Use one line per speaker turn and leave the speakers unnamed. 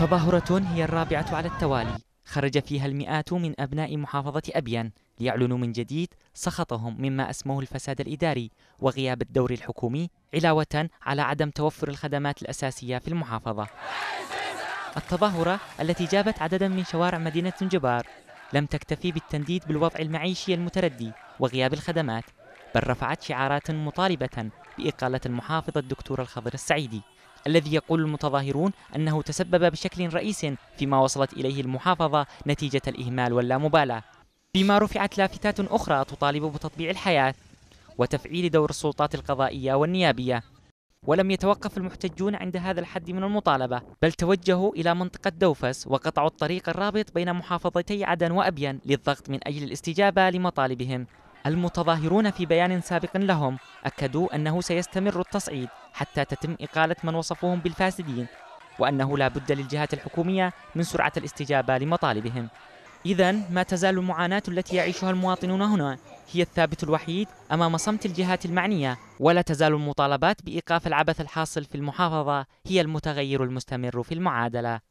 تظاهرة هي الرابعة على التوالي خرج فيها المئات من أبناء محافظة أبيان ليعلنوا من جديد سخطهم مما أسموه الفساد الإداري وغياب الدور الحكومي علاوة على عدم توفر الخدمات الأساسية في المحافظة التظاهرة التي جابت عددا من شوارع مدينة جبار لم تكتفي بالتنديد بالوضع المعيشي المتردي وغياب الخدمات بل رفعت شعارات مطالبة بإقالة المحافظ الدكتور الخضر السعيدي الذي يقول المتظاهرون أنه تسبب بشكل رئيس فيما وصلت إليه المحافظة نتيجة الإهمال واللامبالاة فيما رفعت لافتات أخرى تطالب بتطبيع الحياة وتفعيل دور السلطات القضائية والنيابية ولم يتوقف المحتجون عند هذا الحد من المطالبة بل توجهوا إلى منطقة دوفس وقطعوا الطريق الرابط بين محافظتي عدن وأبين للضغط من أجل الاستجابة لمطالبهم المتظاهرون في بيان سابق لهم أكدوا أنه سيستمر التصعيد حتى تتم إقالة من وصفوهم بالفاسدين وأنه لا بد للجهات الحكومية من سرعة الاستجابة لمطالبهم إذا ما تزال المعاناة التي يعيشها المواطنون هنا هي الثابت الوحيد أمام صمت الجهات المعنية ولا تزال المطالبات بإيقاف العبث الحاصل في المحافظة هي المتغير المستمر في المعادلة